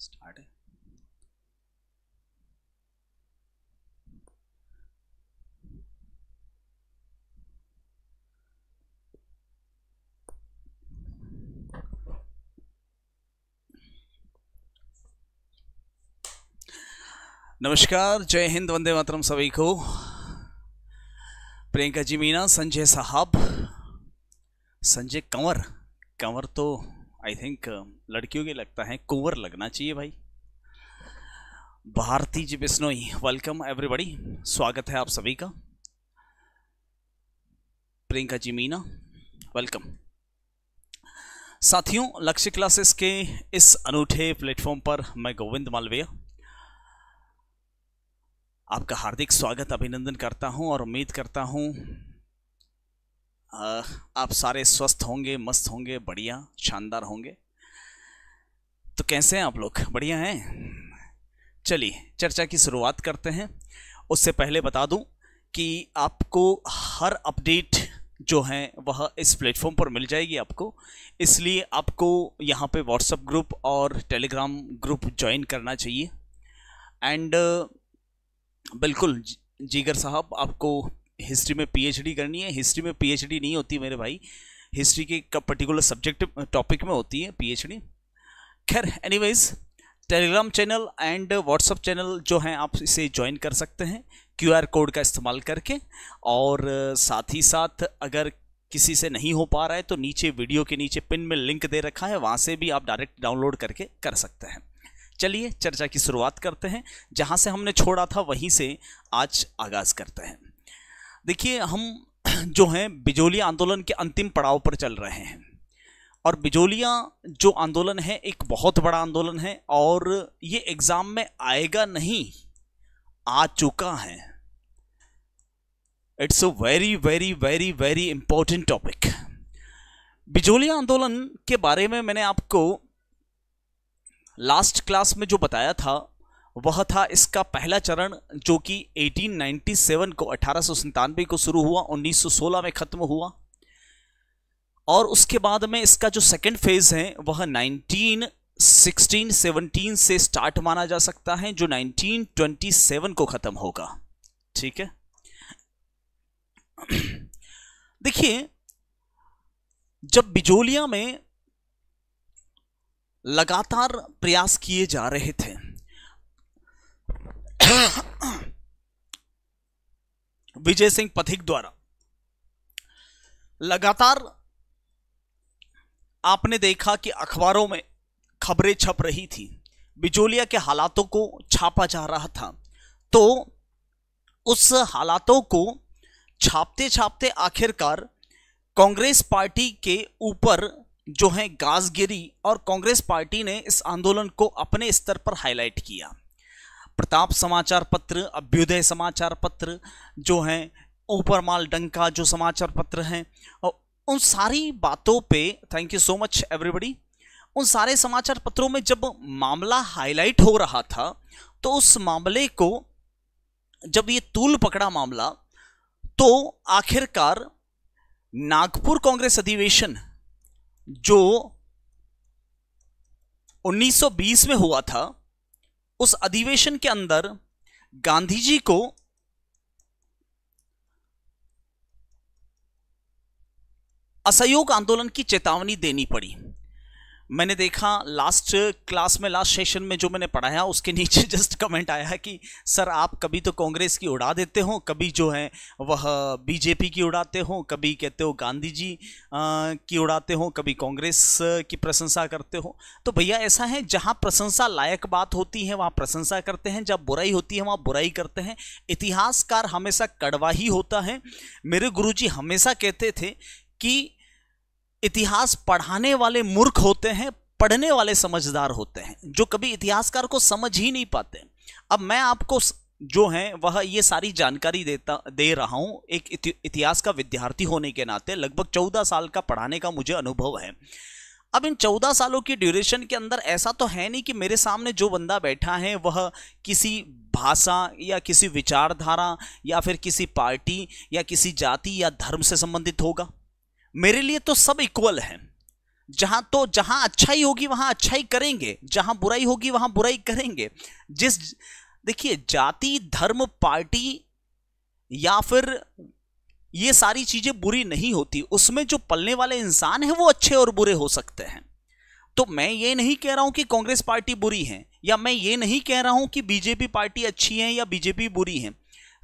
start है नमस्कार जय हिंद वंदे मातरम सभी को प्रियंका जी मीना संजय साहब संजय कंवर कंवर तो आई थिंक um, लड़कियों के लगता है कोवर लगना चाहिए भाई भारती जी बिस्नोई वेलकम एवरीबॉडी स्वागत है आप सभी का प्रियंका जी मीना वेलकम साथियों लक्ष्य क्लासेस के इस अनूठे प्लेटफॉर्म पर मैं गोविंद मालवीय आपका हार्दिक स्वागत अभिनंदन करता हूं और उम्मीद करता हूं आप सारे स्वस्थ होंगे मस्त होंगे बढ़िया शानदार होंगे तो कैसे हैं आप लोग बढ़िया हैं चलिए चर्चा की शुरुआत करते हैं उससे पहले बता दूं कि आपको हर अपडेट जो है वह इस प्लेटफॉर्म पर मिल जाएगी आपको इसलिए आपको यहाँ पे व्हाट्सएप ग्रुप और टेलीग्राम ग्रुप ज्वाइन करना चाहिए एंड बिल्कुल जीगर साहब आपको हिस्ट्री में पीएचडी करनी है हिस्ट्री में पीएचडी नहीं होती मेरे भाई हिस्ट्री के का पर्टिकुलर सब्जेक्ट टॉपिक में होती है पीएचडी खैर anyways Telegram channel and WhatsApp channel जो हैं आप इसे ज्वाइन कर सकते हैं क्यूआर कोड का इस्तेमाल करके और साथ ही साथ अगर किसी से नहीं हो पा रहा है तो नीचे वीडियो के नीचे पिन में लिंक दे रखा है वहाँ से भी आप डायरेक्ट डाउनलोड करके कर सकते हैं चलिए चर्चा की शुरुआत करते हैं जहाँ से हमने छोड़ा था वहीं से आज आगाज़ करते हैं देखिए हम जो हैं बिजोलिया आंदोलन के अंतिम पड़ाव पर चल रहे हैं और बिजोलिया जो आंदोलन है एक बहुत बड़ा आंदोलन है और ये एग्ज़ाम में आएगा नहीं आ चुका है it's a very very very very important topic Bijolia आंदोलन के बारे में मैंने आपको लास्ट क्लास में जो बताया था वह था इसका पहला चरण जो कि 1897 को अठारह को शुरू हुआ 1916 में ख़त्म हुआ और उसके बाद में इसका जो सेकंड फेज़ है वह 1916 17 से स्टार्ट माना जा सकता है जो 1927 को ख़त्म होगा ठीक है देखिए जब बिजोलिया में लगातार प्रयास किए जा रहे थे विजय सिंह पथिक द्वारा लगातार आपने देखा कि अखबारों में खबरें छप रही थी बिजोलिया के हालातों को छापा जा रहा था तो उस हालातों को छापते छापते आखिरकार कांग्रेस पार्टी के ऊपर जो है गाजगिरी और कांग्रेस पार्टी ने इस आंदोलन को अपने स्तर पर हाईलाइट किया प्रताप समाचार पत्र अभ्युदय समाचार पत्र जो हैं ऊपरमाल डंका जो समाचार पत्र हैं उन सारी बातों पे thank you so much everybody उन सारे समाचार पत्रों में जब मामला हाईलाइट हो रहा था तो उस मामले को जब ये तूल पकड़ा मामला तो आखिरकार नागपुर कांग्रेस अधिवेशन जो 1920 में हुआ था उस अधिवेशन के अंदर गांधी जी को असहयोग आंदोलन की चेतावनी देनी पड़ी मैंने देखा लास्ट क्लास में लास्ट सेशन में जो मैंने पढ़ाया उसके नीचे जस्ट कमेंट आया कि सर आप कभी तो कांग्रेस की उड़ा देते हो कभी जो है वह बीजेपी की उड़ाते हो कभी कहते हो गांधी जी आ, की उड़ाते हो कभी कांग्रेस की प्रशंसा करते हो तो भैया ऐसा है जहाँ प्रशंसा लायक बात होती है वहाँ प्रशंसा करते हैं जब बुराई होती है वहाँ बुराई करते हैं इतिहासकार हमेशा कड़वा ही होता है मेरे गुरु हमेशा कहते थे कि इतिहास पढ़ाने वाले मूर्ख होते हैं पढ़ने वाले समझदार होते हैं जो कभी इतिहासकार को समझ ही नहीं पाते अब मैं आपको जो है वह ये सारी जानकारी देता दे रहा हूँ एक इति, इतिहास का विद्यार्थी होने के नाते लगभग चौदह साल का पढ़ाने का मुझे अनुभव है अब इन चौदह सालों की ड्यूरेशन के अंदर ऐसा तो है नहीं कि मेरे सामने जो बंदा बैठा है वह किसी भाषा या किसी विचारधारा या फिर किसी पार्टी या किसी जाति या धर्म से संबंधित होगा मेरे लिए तो सब इक्वल है जहां तो जहां अच्छाई होगी वहां अच्छाई करेंगे जहां बुराई होगी वहां बुराई करेंगे जिस देखिए जाति धर्म पार्टी या फिर ये सारी चीजें बुरी नहीं होती उसमें जो पलने वाले इंसान हैं वो अच्छे और बुरे हो सकते हैं तो मैं ये नहीं कह रहा हूं कि कांग्रेस पार्टी बुरी है या मैं ये नहीं कह रहा हूं कि बीजेपी पार्टी अच्छी है या बीजेपी बुरी है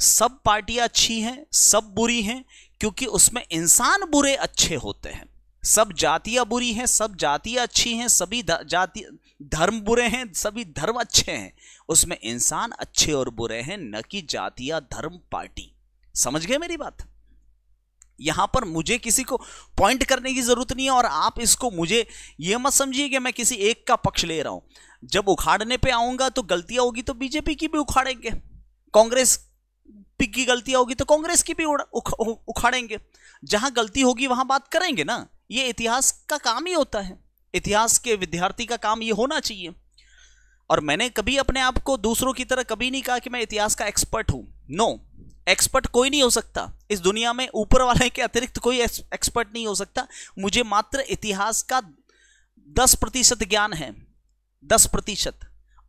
सब पार्टियां अच्छी हैं सब बुरी हैं क्योंकि उसमें इंसान बुरे अच्छे होते हैं सब जातियां बुरी हैं सब जातियां अच्छी हैं सभी जाति धर्म बुरे हैं सभी धर्म अच्छे हैं उसमें इंसान अच्छे और बुरे हैं न कि जातियां धर्म पार्टी समझ गए मेरी बात यहां पर मुझे किसी को पॉइंट करने की जरूरत नहीं है और आप इसको मुझे यह मत समझिए कि मैं किसी एक का पक्ष ले रहा हूं जब उखाड़ने पे आऊंगा तो गलतियां होगी तो बीजेपी की भी उखाड़ेंगे कांग्रेस की गलतियां होगी तो कांग्रेस की भी उख, उखाड़ेंगे जहां गलती होगी वहां बात करेंगे ना ये इतिहास का काम ही होता है इतिहास के विद्यार्थी का काम ये होना चाहिए और मैंने कभी अपने आप को दूसरों की तरह कभी नहीं कहा कि मैं इतिहास का एक्सपर्ट हूं नो एक्सपर्ट कोई नहीं हो सकता इस दुनिया में ऊपर वाले के अतिरिक्त कोई एक्सपर्ट नहीं हो सकता मुझे मात्र इतिहास का दस प्रतिशत ज्ञान है दस प्रतिशत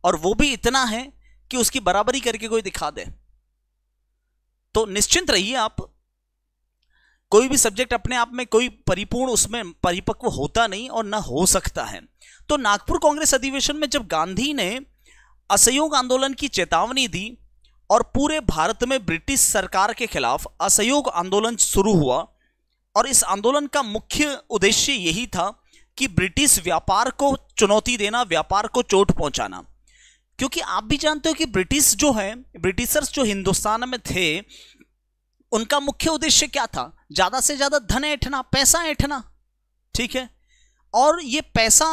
और वो भी इतना है कि उसकी बराबरी करके कोई दिखा दे तो निश्चिंत रहिए आप कोई भी सब्जेक्ट अपने आप में कोई परिपूर्ण उसमें परिपक्व होता नहीं और ना हो सकता है तो नागपुर कांग्रेस अधिवेशन में जब गांधी ने असहयोग आंदोलन की चेतावनी दी और पूरे भारत में ब्रिटिश सरकार के खिलाफ असहयोग आंदोलन शुरू हुआ और इस आंदोलन का मुख्य उद्देश्य यही था कि ब्रिटिश व्यापार को चुनौती देना व्यापार को चोट पहुंचाना क्योंकि आप भी जानते हो कि ब्रिटिश जो है ब्रिटिशर्स जो हिंदुस्तान में थे उनका मुख्य उद्देश्य क्या था ज्यादा से ज्यादा धन ऐठना पैसा ऐठना ठीक है और ये पैसा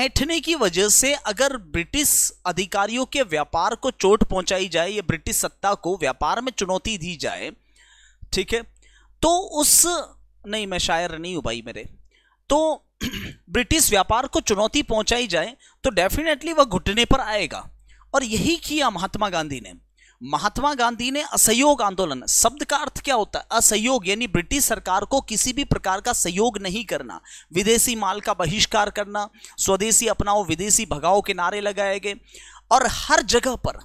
ऐठने की वजह से अगर ब्रिटिश अधिकारियों के व्यापार को चोट पहुंचाई जाए या ब्रिटिश सत्ता को व्यापार में चुनौती दी जाए ठीक है तो उस नहीं मैं शायर नहीं हूँ भाई मेरे तो ब्रिटिश व्यापार को चुनौती पहुंचाई जाए तो डेफिनेटली वह घुटने पर आएगा और यही किया महात्मा गांधी ने महात्मा गांधी ने असहयोग आंदोलन शब्द का अर्थ क्या होता है असहयोग यानी ब्रिटिश सरकार को किसी भी प्रकार का सहयोग नहीं करना विदेशी माल का बहिष्कार करना स्वदेशी अपनाओ विदेशी भगाओ के नारे लगाए गए और हर जगह पर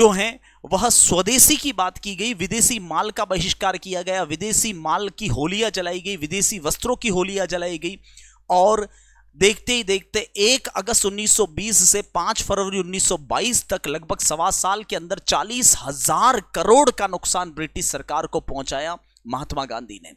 जो हैं वह स्वदेशी की बात की गई विदेशी माल का बहिष्कार किया गया विदेशी माल की होलियाँ जलाई गई विदेशी वस्त्रों की होलियाँ जलाई गई और देखते ही देखते एक अगस्त 1920 से 5 फरवरी 1922 तक लगभग सवा साल के अंदर चालीस हजार करोड़ का नुकसान ब्रिटिश सरकार को पहुंचाया महात्मा गांधी ने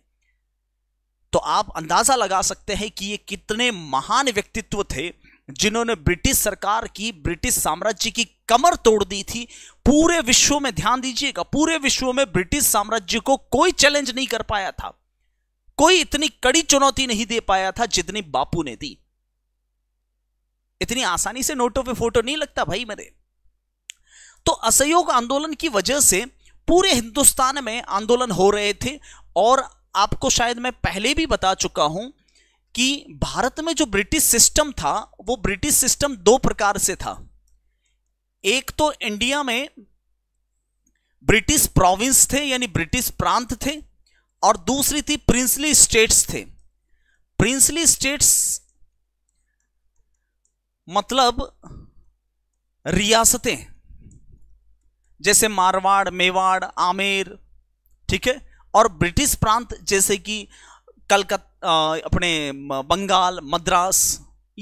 तो आप अंदाजा लगा सकते हैं कि ये कितने महान व्यक्तित्व थे जिन्होंने ब्रिटिश सरकार की ब्रिटिश साम्राज्य की कमर तोड़ दी थी पूरे विश्व में ध्यान दीजिएगा पूरे विश्व में ब्रिटिश साम्राज्य को कोई चैलेंज नहीं कर पाया था कोई इतनी कड़ी चुनौती नहीं दे पाया था जितनी बापू ने दी इतनी आसानी से नोटों पे फोटो नहीं लगता भाई मेरे तो असहयोग आंदोलन की वजह से पूरे हिंदुस्तान में आंदोलन हो रहे थे और आपको शायद मैं पहले भी बता चुका हूं कि भारत में जो ब्रिटिश सिस्टम था वो ब्रिटिश सिस्टम दो प्रकार से था एक तो इंडिया में ब्रिटिश प्रोविंस थे यानी ब्रिटिश प्रांत थे और दूसरी थी प्रिंसली स्टेट्स थे प्रिंसली स्टेट्स मतलब रियासतें जैसे मारवाड़ मेवाड़ आमेर ठीक है और ब्रिटिश प्रांत जैसे कि कलकत्ता अपने बंगाल मद्रास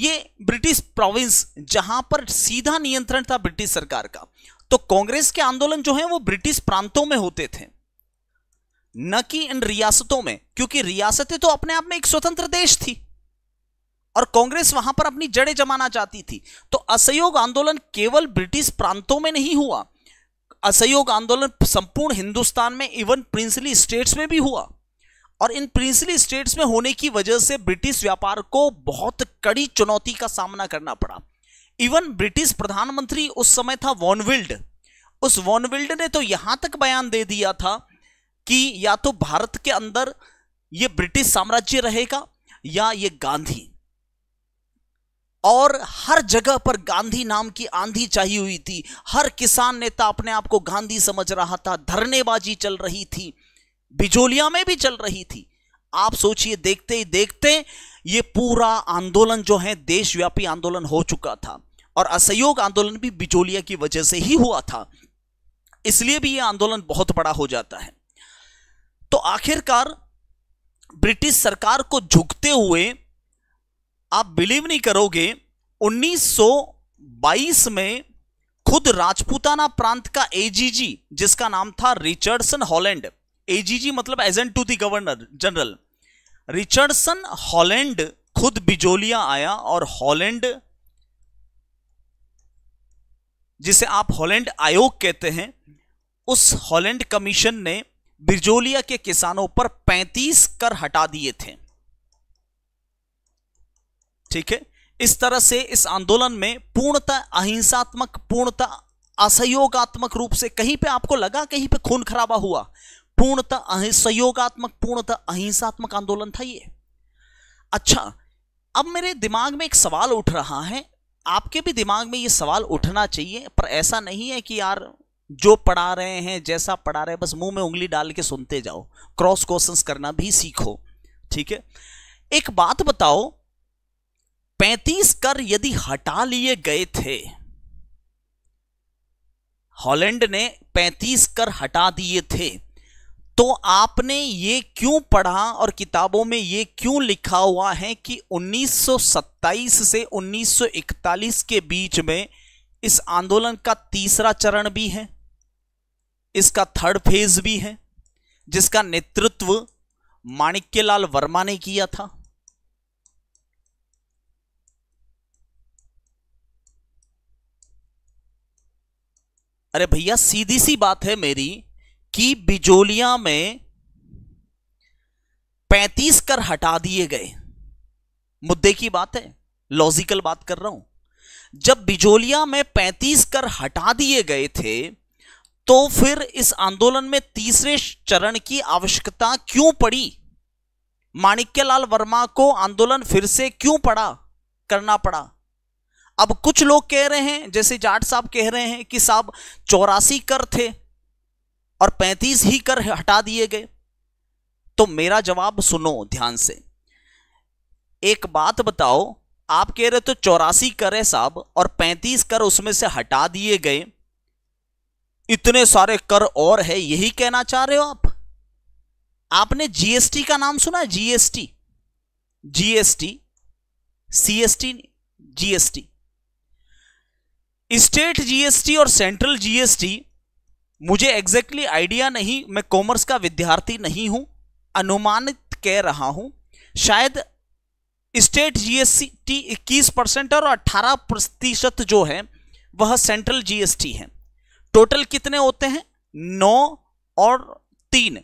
ये ब्रिटिश प्रोविंस जहां पर सीधा नियंत्रण था ब्रिटिश सरकार का तो कांग्रेस के आंदोलन जो है वो ब्रिटिश प्रांतों में होते थे न कि इन रियासतों में क्योंकि रियासतें तो अपने आप में एक स्वतंत्र देश थी और कांग्रेस वहां पर अपनी जड़ें जमाना चाहती थी तो असहयोग आंदोलन केवल ब्रिटिश प्रांतों में नहीं हुआ असहयोग आंदोलन संपूर्ण हिंदुस्तान में इवन प्रिंसली स्टेट्स में भी हुआ और इन प्रिंसली स्टेट्स में होने की वजह से ब्रिटिश व्यापार को बहुत कड़ी चुनौती का सामना करना पड़ा इवन ब्रिटिश प्रधानमंत्री उस समय था वॉनविल्ड उस वॉनविल्ड ने तो यहां तक बयान दे दिया था कि या तो भारत के अंदर ये ब्रिटिश साम्राज्य रहेगा या ये गांधी और हर जगह पर गांधी नाम की आंधी चाहिए हुई थी हर किसान नेता अपने आप को गांधी समझ रहा था धरनेबाजी चल रही थी बिजोलिया में भी चल रही थी आप सोचिए देखते ही देखते ये पूरा आंदोलन जो है देशव्यापी आंदोलन हो चुका था और असहयोग आंदोलन भी बिजोलिया की वजह से ही हुआ था इसलिए भी यह आंदोलन बहुत बड़ा हो जाता है तो आखिरकार ब्रिटिश सरकार को झुकते हुए आप बिलीव नहीं करोगे 1922 में खुद राजपूताना प्रांत का एजीजी जिसका नाम था रिचर्डसन हॉलैंड एजीजी मतलब agent to the governor general Richardson Holland खुद बिजोलिया आया और हॉलैंड जिसे आप हॉलैंड आयोग कहते हैं उस हॉलैंड कमीशन ने बिजोलिया के किसानों पर 35 कर हटा दिए थे ठीक है इस तरह से इस आंदोलन में पूर्णतः अहिंसात्मक पूर्णतः असहयोगात्मक रूप से कहीं पे आपको लगा कहीं पे खून खराबा हुआ पूर्णतः सहयोगात्मक पूर्णतः अहिंसात्मक आंदोलन था ये अच्छा अब मेरे दिमाग में एक सवाल उठ रहा है आपके भी दिमाग में ये सवाल उठना चाहिए पर ऐसा नहीं है कि यार जो पढ़ा रहे हैं जैसा पढ़ा रहे हैं बस मुंह में उंगली डाल के सुनते जाओ क्रॉस क्वेश्चंस करना भी सीखो ठीक है एक बात बताओ पैंतीस कर यदि हटा लिए गए थे हॉलैंड ने पैंतीस कर हटा दिए थे तो आपने ये क्यों पढ़ा और किताबों में ये क्यों लिखा हुआ है कि 1927 से 1941 के बीच में इस आंदोलन का तीसरा चरण भी है इसका थर्ड फेज भी है जिसका नेतृत्व माणिक्यलाल वर्मा ने किया था अरे भैया सीधी सी बात है मेरी कि बिजोलिया में 35 कर हटा दिए गए मुद्दे की बात है लॉजिकल बात कर रहा हूं जब बिजोलिया में 35 कर हटा दिए गए थे तो फिर इस आंदोलन में तीसरे चरण की आवश्यकता क्यों पड़ी माणिक्यलाल वर्मा को आंदोलन फिर से क्यों पड़ा करना पड़ा अब कुछ लोग कह रहे हैं जैसे जाट साहब कह रहे हैं कि साहब चौरासी कर थे और 35 ही कर हटा दिए गए तो मेरा जवाब सुनो ध्यान से एक बात बताओ आप कह रहे तो चौरासी कर है साहब और पैंतीस कर उसमें से हटा दिए गए इतने सारे कर और है यही कहना चाह रहे हो आप आपने जीएसटी का नाम सुना है GST GST CST GST state GST और सेंट्रल जीएसटी मुझे एग्जैक्टली exactly आइडिया नहीं मैं कॉमर्स का विद्यार्थी नहीं हूं अनुमानित कह रहा हूं शायद स्टेट जीएसटी 21 परसेंट और 18 प्रतिशत जो है वह सेंट्रल जीएसटी है टोटल कितने होते हैं नौ और तीन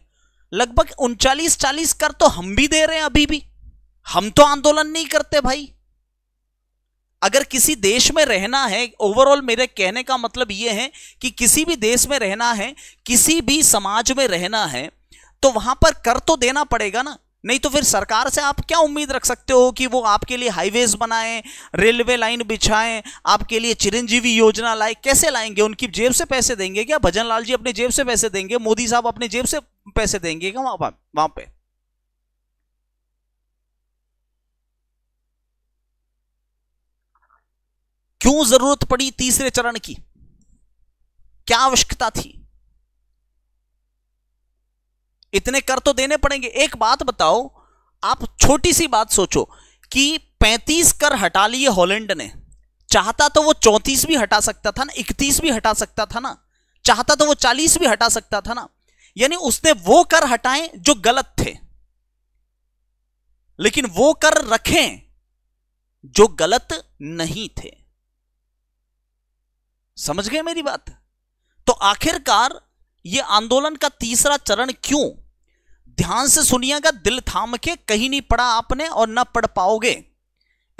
लगभग उनचालीस चालीस कर तो हम भी दे रहे हैं अभी भी हम तो आंदोलन नहीं करते भाई अगर किसी देश में रहना है ओवरऑल मेरे कहने का मतलब ये है कि किसी भी देश में रहना है किसी भी समाज में रहना है तो वहां पर कर तो देना पड़ेगा ना नहीं तो फिर सरकार से आप क्या उम्मीद रख सकते हो कि वो आपके लिए हाईवेज बनाएं रेलवे लाइन बिछाएं आपके लिए चिरंजीवी योजना लाए कैसे लाएंगे उनकी जेब से पैसे देंगे क्या भजन लाल जी अपने जेब से पैसे देंगे मोदी साहब अपने जेब से पैसे देंगे क्या वहां पर वहां पर क्यों जरूरत पड़ी तीसरे चरण की क्या आवश्यकता थी इतने कर तो देने पड़ेंगे एक बात बताओ आप छोटी सी बात सोचो कि 35 कर हटा लिए हॉलैंड ने चाहता तो वो 34 भी हटा सकता था ना 31 भी हटा सकता था ना चाहता तो वो 40 भी हटा सकता था ना यानी उसने वो कर हटाए जो गलत थे लेकिन वो कर रखें जो गलत नहीं थे समझ गए मेरी बात तो आखिरकार ये आंदोलन का तीसरा चरण क्यों ध्यान से सुनिएगा दिल थाम के कहीं नहीं पढ़ा आपने और ना पढ़ पाओगे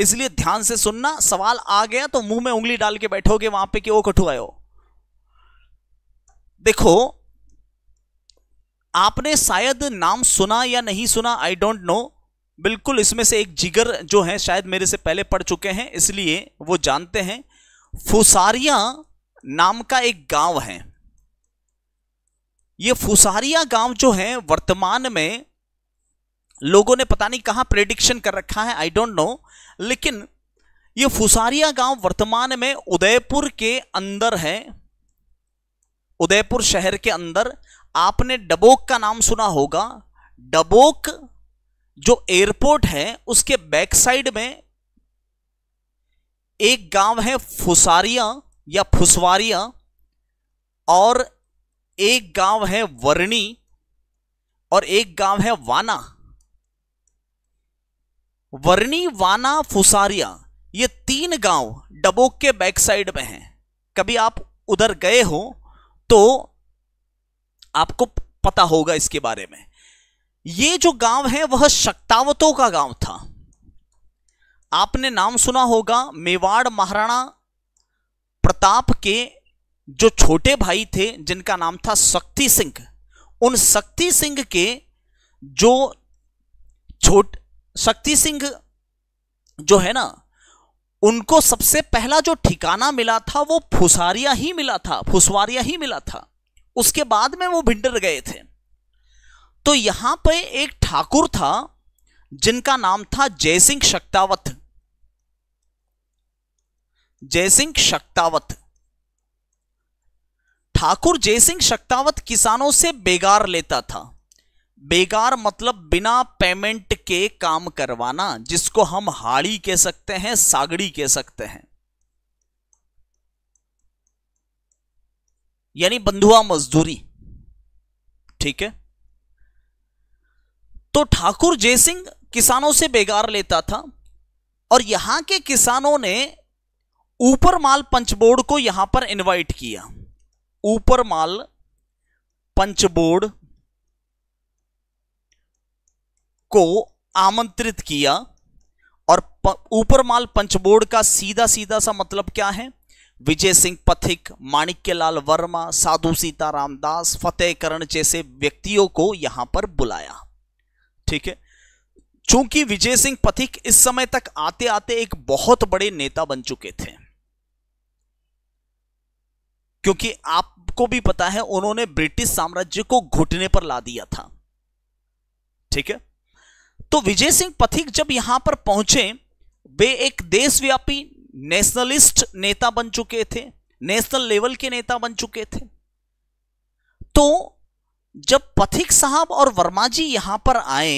इसलिए ध्यान से सुनना सवाल आ गया तो मुंह में उंगली डाल के बैठोगे वहां पे कि वो कठुआ हो देखो आपने शायद नाम सुना या नहीं सुना आई डोंट नो बिल्कुल इसमें से एक जिगर जो है शायद मेरे से पहले पढ़ चुके हैं इसलिए वो जानते हैं फुसारिया नाम का एक गांव है ये फुसारिया गांव जो है वर्तमान में लोगों ने पता नहीं कहां प्रेडिक्शन कर रखा है आई डोंट नो लेकिन ये फुसारिया गांव वर्तमान में उदयपुर के अंदर है उदयपुर शहर के अंदर आपने डबोक का नाम सुना होगा डबोक जो एयरपोर्ट है उसके बैक साइड में एक गांव है फुसारिया या फुसवारिया और एक गांव है वर्णी और एक गांव है वाना वर्णी वाना फुसारिया ये तीन गांव डबोक के बैक साइड में हैं कभी आप उधर गए हो तो आपको पता होगा इसके बारे में ये जो गांव है वह शक्तावतों का गांव था आपने नाम सुना होगा मेवाड़ महाराणा प्रताप के जो छोटे भाई थे जिनका नाम था शक्ति सिंह उन शक्ति सिंह के जो छोट शक्ति सिंह जो है ना उनको सबसे पहला जो ठिकाना मिला था वो फुसारिया ही मिला था फुसवारिया ही मिला था उसके बाद में वो भिंडर गए थे तो यहां पे एक ठाकुर था जिनका नाम था जयसिंह शक्तावत जयसिंह शक्तावत ठाकुर जयसिंह शक्तावत किसानों से बेगार लेता था बेगार मतलब बिना पेमेंट के काम करवाना जिसको हम हाड़ी कह सकते हैं सागड़ी कह सकते हैं यानी बंधुआ मजदूरी ठीक है तो ठाकुर जयसिंह किसानों से बेगार लेता था और यहां के किसानों ने ऊपर माल पंचबोर्ड को यहां पर इनवाइट किया ऊपर माल पंचबोर्ड को आमंत्रित किया और ऊपर माल पंचबोर्ड का सीधा सीधा सा मतलब क्या है विजय सिंह पथिक माणिक्यलाल वर्मा साधु सीताराम दास फतेह करण जैसे व्यक्तियों को यहां पर बुलाया ठीक है चूंकि विजय सिंह पथिक इस समय तक आते आते एक बहुत बड़े नेता बन चुके थे क्योंकि आपको भी पता है उन्होंने ब्रिटिश साम्राज्य को घुटने पर ला दिया था ठीक है तो विजय सिंह पथिक जब यहां पर पहुंचे वे एक देशव्यापी नेशनलिस्ट नेता बन चुके थे नेशनल लेवल के नेता बन चुके थे तो जब पथिक साहब और वर्मा जी यहां पर आए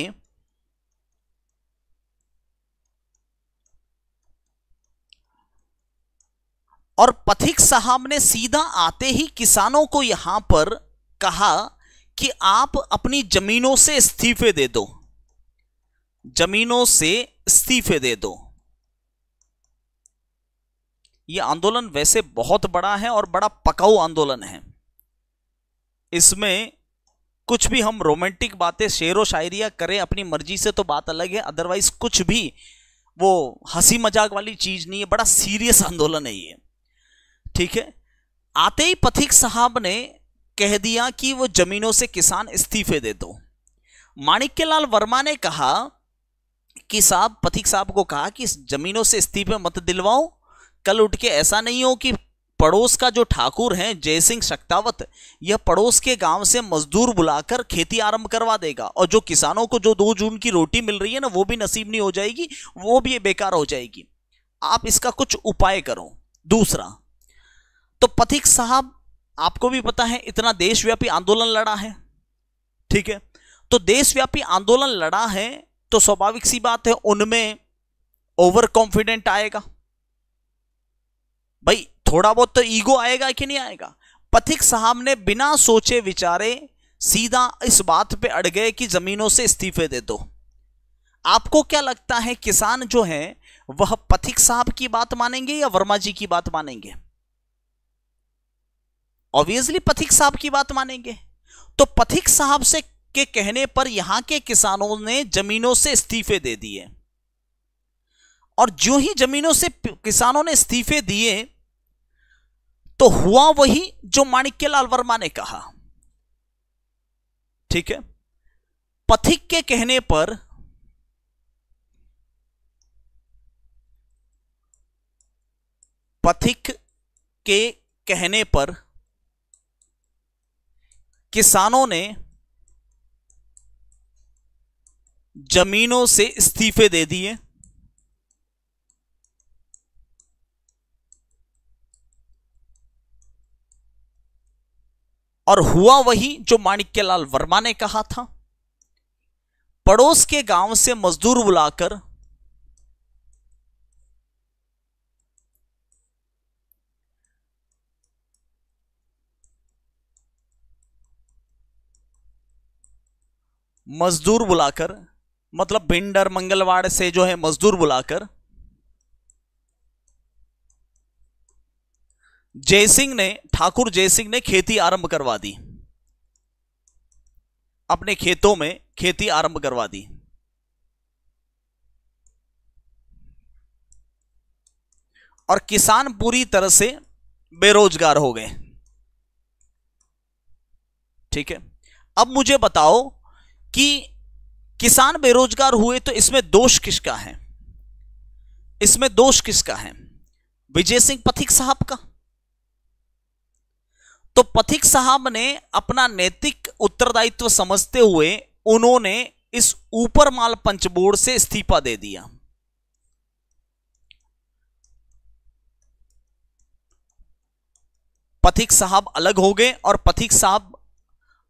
और पथिक साहब ने सीधा आते ही किसानों को यहां पर कहा कि आप अपनी जमीनों से इस्तीफे दे दो जमीनों से इस्तीफे दे दो यह आंदोलन वैसे बहुत बड़ा है और बड़ा पकाऊ आंदोलन है इसमें कुछ भी हम रोमांटिक बातें शेर व शायरिया करें अपनी मर्जी से तो बात अलग है अदरवाइज कुछ भी वो हंसी मजाक वाली चीज नहीं है बड़ा सीरियस आंदोलन है ये ठीक है आते ही पथिक साहब ने कह दिया कि वो जमीनों से किसान इस्तीफे दे दो माणिक्यलाल वर्मा ने कहा कि साहब पथिक साहब को कहा कि जमीनों से इस्तीफे मत दिलवाओ कल उठ के ऐसा नहीं हो कि पड़ोस का जो ठाकुर है जय सिंह शक्तावत यह पड़ोस के गांव से मजदूर बुलाकर खेती आरंभ करवा देगा और जो किसानों को जो दो जून की रोटी मिल रही है ना वो भी नसीब नहीं हो जाएगी वो भी बेकार हो जाएगी आप इसका कुछ उपाय करो दूसरा तो पथिक साहब आपको भी पता है इतना देशव्यापी आंदोलन लड़ा है ठीक है तो देशव्यापी आंदोलन लड़ा है तो स्वाभाविक सी बात है उनमें ओवर कॉन्फिडेंट आएगा भाई थोड़ा बहुत तो ईगो आएगा कि नहीं आएगा पथिक साहब ने बिना सोचे विचारे सीधा इस बात पे अड़ गए कि जमीनों से इस्तीफे दे दो आपको क्या लगता है किसान जो है वह पथिक साहब की बात मानेंगे या वर्मा जी की बात मानेंगे ऑब्वियसली पथिक साहब की बात मानेंगे तो पथिक साहब से के कहने पर यहां के किसानों ने जमीनों से इस्तीफे दे दिए और जो ही जमीनों से किसानों ने इस्तीफे दिए तो हुआ वही जो माणिक्य लाल वर्मा ने कहा ठीक है पथिक के कहने पर पथिक के कहने पर किसानों ने जमीनों से इस्तीफे दे दिए और हुआ वही जो माणिक्यलाल वर्मा ने कहा था पड़ोस के गांव से मजदूर बुलाकर मजदूर बुलाकर मतलब भिंडर मंगलवाड़ से जो है मजदूर बुलाकर जयसिंह ने ठाकुर जयसिंह ने खेती आरंभ करवा दी अपने खेतों में खेती आरंभ करवा दी और किसान पूरी तरह से बेरोजगार हो गए ठीक है अब मुझे बताओ कि किसान बेरोजगार हुए तो इसमें दोष किसका है इसमें दोष किसका है विजय सिंह पथिक साहब का तो पथिक साहब ने अपना नैतिक उत्तरदायित्व समझते हुए उन्होंने इस ऊपर माल पंच बोर्ड से इस्तीफा दे दिया पथिक साहब अलग हो गए और पथिक साहब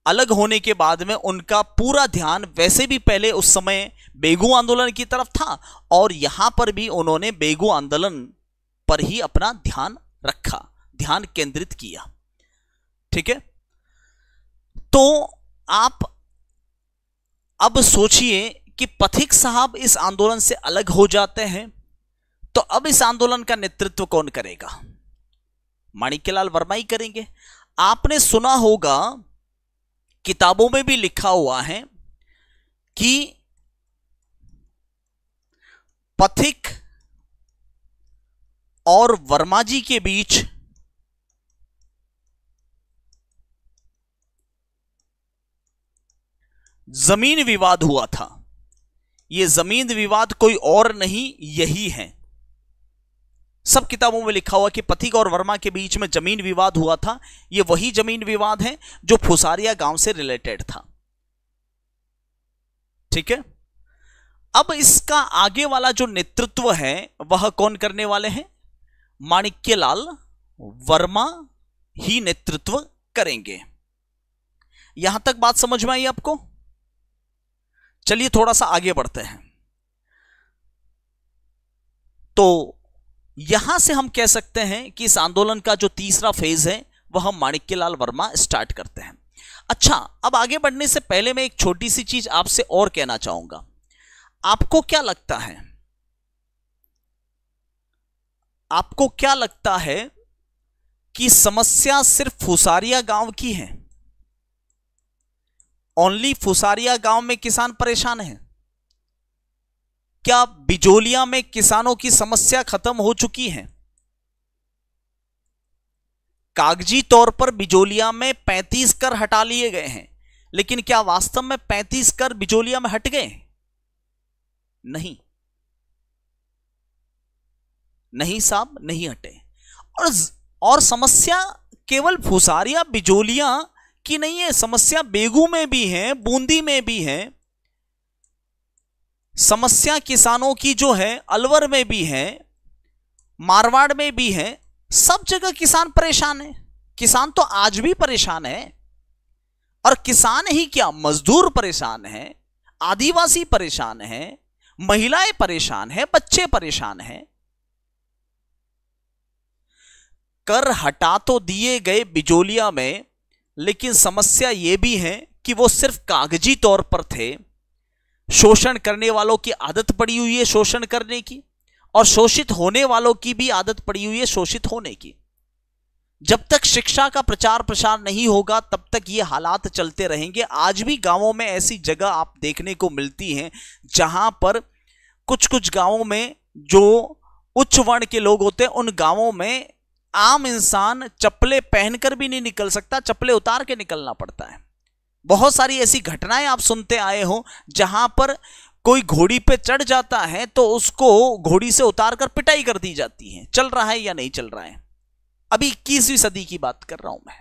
अलग होने के बाद में उनका पूरा ध्यान वैसे भी पहले उस समय बेगू आंदोलन की तरफ था और यहां पर भी उन्होंने बेगू आंदोलन पर ही अपना ध्यान रखा ध्यान केंद्रित किया ठीक है तो आप अब सोचिए कि पथिक साहब इस आंदोलन से अलग हो जाते हैं तो अब इस आंदोलन का नेतृत्व कौन करेगा माणिक्यलाल वर्मा ही करेंगे आपने सुना होगा किताबों में भी लिखा हुआ है कि पथिक और वर्मा जी के बीच जमीन विवाद हुआ था यह जमीन विवाद कोई और नहीं यही है सब किताबों में लिखा हुआ कि पथिक और वर्मा के बीच में जमीन विवाद हुआ था यह वही जमीन विवाद है जो फुसारिया गांव से रिलेटेड था ठीक है अब इसका आगे वाला जो नेतृत्व है वह कौन करने वाले हैं माणिक्यलाल वर्मा ही नेतृत्व करेंगे यहां तक बात समझ में आई आपको चलिए थोड़ा सा आगे बढ़ते हैं तो यहां से हम कह सकते हैं कि इस आंदोलन का जो तीसरा फेज है वह हम माणिक्यलाल वर्मा स्टार्ट करते हैं अच्छा अब आगे बढ़ने से पहले मैं एक छोटी सी चीज आपसे और कहना चाहूंगा आपको क्या लगता है आपको क्या लगता है कि समस्या सिर्फ फुसारिया गांव की है ओनली फुसारिया गांव में किसान परेशान है क्या बिजोलिया में किसानों की समस्या खत्म हो चुकी है कागजी तौर पर बिजोलिया में 35 कर हटा लिए गए हैं लेकिन क्या वास्तव में 35 कर बिजोलिया में हट गए नहीं नहीं साहब नहीं हटे और और समस्या केवल फुसारिया बिजोलिया की नहीं है समस्या बेगू में भी है बूंदी में भी है समस्या किसानों की जो है अलवर में भी है मारवाड़ में भी है सब जगह किसान परेशान है किसान तो आज भी परेशान है और किसान ही क्या मजदूर परेशान है आदिवासी परेशान है महिलाएं परेशान है बच्चे परेशान हैं कर हटा तो दिए गए बिजोलिया में लेकिन समस्या ये भी है कि वो सिर्फ कागजी तौर पर थे शोषण करने वालों की आदत पड़ी हुई है शोषण करने की और शोषित होने वालों की भी आदत पड़ी हुई है शोषित होने की जब तक शिक्षा का प्रचार प्रसार नहीं होगा तब तक ये हालात चलते रहेंगे आज भी गांवों में ऐसी जगह आप देखने को मिलती हैं जहां पर कुछ कुछ गांवों में जो उच्च वर्ण के लोग होते हैं उन गांवों में आम इंसान चप्पलें पहनकर भी नहीं निकल सकता चप्पलें उतार के निकलना पड़ता है बहुत सारी ऐसी घटनाएं आप सुनते आए हो जहां पर कोई घोड़ी पे चढ़ जाता है तो उसको घोड़ी से उतार कर पिटाई कर दी जाती है चल रहा है या नहीं चल रहा है अभी इक्कीसवीं सदी की बात कर रहा हूं मैं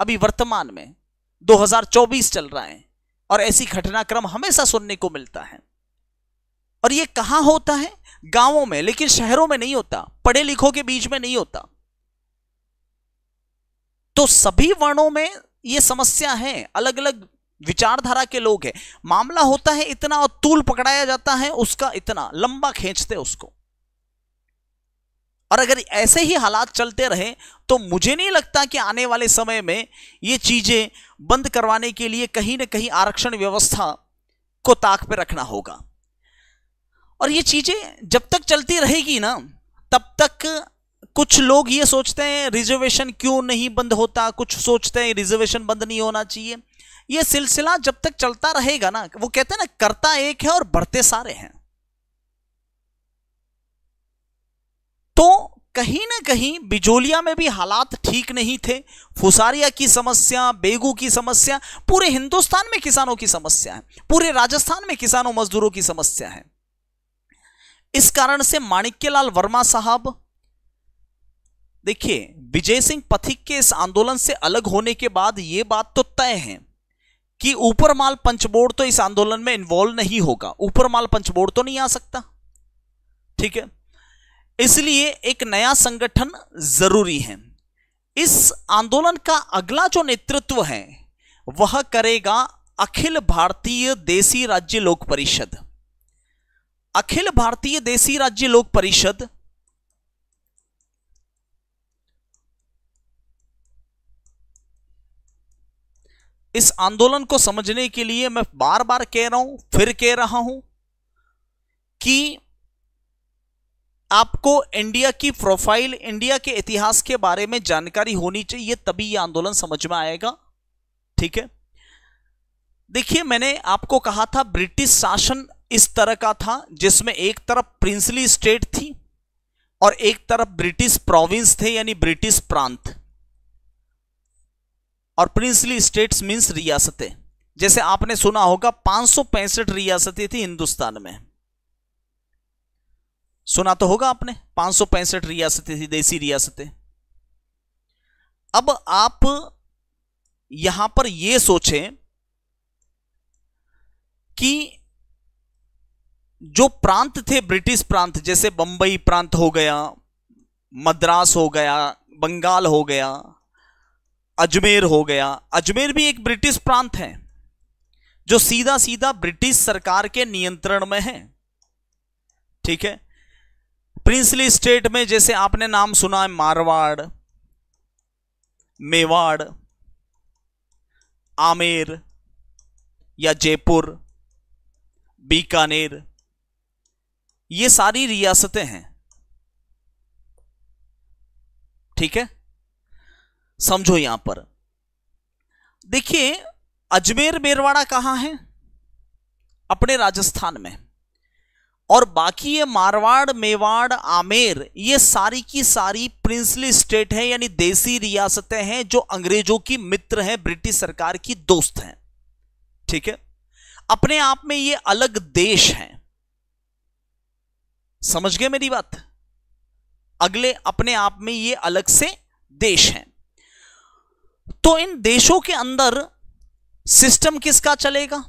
अभी वर्तमान में 2024 चल रहा है और ऐसी घटनाक्रम हमेशा सुनने को मिलता है और ये कहां होता है गांवों में लेकिन शहरों में नहीं होता पढ़े लिखों के बीच में नहीं होता तो सभी वर्णों में ये समस्या है अलग अलग विचारधारा के लोग हैं मामला होता है इतना और तूल पकड़ाया जाता है उसका इतना लंबा खींचते उसको और अगर ऐसे ही हालात चलते रहे तो मुझे नहीं लगता कि आने वाले समय में ये चीज़ें बंद करवाने के लिए कहीं ना कहीं आरक्षण व्यवस्था को ताक पर रखना होगा और ये चीज़ें जब तक चलती रहेगी ना तब तक कुछ लोग ये सोचते हैं रिजर्वेशन क्यों नहीं बंद होता कुछ सोचते हैं रिजर्वेशन बंद नहीं होना चाहिए ये सिलसिला जब तक चलता रहेगा ना वो कहते हैं ना करता एक है और बढ़ते सारे हैं तो कहीं ना कहीं बिजोलिया में भी हालात ठीक नहीं थे फुसारिया की समस्या बेगू की समस्या पूरे हिंदुस्तान में किसानों की समस्या है पूरे राजस्थान में किसानों मजदूरों की समस्या है इस कारण से माणिक्यलाल वर्मा साहब देखिए विजय सिंह पथिक के इस आंदोलन से अलग होने के बाद ये बात तो तय है कि ऊपरमाल पंचबोर्ड तो इस आंदोलन में इन्वॉल्व नहीं होगा ऊपरमाल पंचबोर्ड तो नहीं आ सकता ठीक है इसलिए एक नया संगठन जरूरी है इस आंदोलन का अगला जो नेतृत्व है वह करेगा अखिल भारतीय देसी राज्य लोक परिषद अखिल भारतीय देसी राज्य लोक परिषद इस आंदोलन को समझने के लिए मैं बार बार कह रहा हूं फिर कह रहा हूं कि आपको इंडिया की प्रोफाइल इंडिया के इतिहास के बारे में जानकारी होनी चाहिए तभी यह आंदोलन समझ में आएगा ठीक है देखिए मैंने आपको कहा था ब्रिटिश शासन इस तरह का था जिसमें एक तरफ प्रिंसली स्टेट थी और एक तरफ ब्रिटिश प्रोविंस थे यानी ब्रिटिश प्रांत और प्रिंसली स्टेट्स मीन्स रियासतें जैसे आपने सुना होगा पांच रियासतें थी हिंदुस्तान में सुना तो होगा आपने पांच रियासतें थी देसी रियासतें अब आप यहां पर यह सोचें कि जो प्रांत थे ब्रिटिश प्रांत जैसे बंबई प्रांत हो गया मद्रास हो गया बंगाल हो गया अजमेर हो गया अजमेर भी एक ब्रिटिश प्रांत है जो सीधा सीधा ब्रिटिश सरकार के नियंत्रण में है ठीक है प्रिंसली स्टेट में जैसे आपने नाम सुना है मारवाड़ मेवाड़ आमेर या जयपुर बीकानेर ये सारी रियासतें हैं ठीक है समझो यहां पर देखिए अजमेर मेरवाड़ा कहां है अपने राजस्थान में और बाकी ये मारवाड़ मेवाड़ आमेर ये सारी की सारी प्रिंसली स्टेट है यानी देसी रियासतें हैं जो अंग्रेजों की मित्र हैं ब्रिटिश सरकार की दोस्त हैं ठीक है अपने आप में ये अलग देश हैं समझ गए मेरी बात अगले अपने आप में ये अलग से देश हैं तो इन देशों के अंदर सिस्टम किसका चलेगा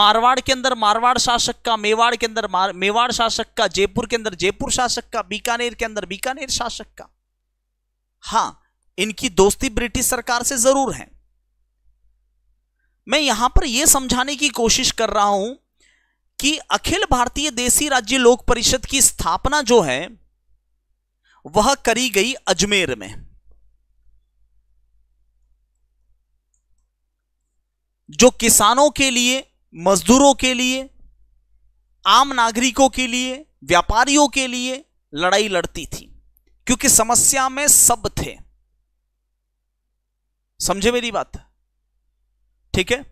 मारवाड़ के अंदर मारवाड़ शासक का मेवाड़ के अंदर मेवाड़ शासक का जयपुर के अंदर जयपुर शासक का बीकानेर के अंदर बीकानेर शासक का हां इनकी दोस्ती ब्रिटिश सरकार से जरूर है मैं यहां पर यह समझाने की कोशिश कर रहा हूं कि अखिल भारतीय देसी राज्य लोक परिषद की स्थापना जो है वह करी गई अजमेर में जो किसानों के लिए मजदूरों के लिए आम नागरिकों के लिए व्यापारियों के लिए लड़ाई लड़ती थी क्योंकि समस्या में सब थे समझे मेरी बात ठीक है